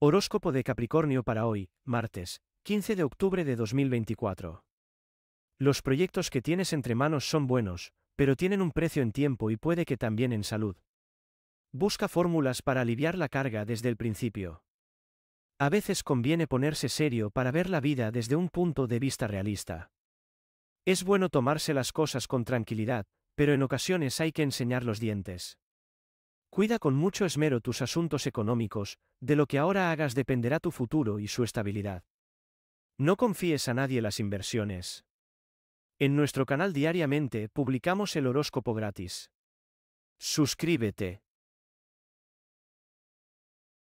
Horóscopo de Capricornio para hoy, martes, 15 de octubre de 2024. Los proyectos que tienes entre manos son buenos, pero tienen un precio en tiempo y puede que también en salud. Busca fórmulas para aliviar la carga desde el principio. A veces conviene ponerse serio para ver la vida desde un punto de vista realista. Es bueno tomarse las cosas con tranquilidad, pero en ocasiones hay que enseñar los dientes. Cuida con mucho esmero tus asuntos económicos, de lo que ahora hagas dependerá tu futuro y su estabilidad. No confíes a nadie las inversiones. En nuestro canal diariamente publicamos el horóscopo gratis. Suscríbete.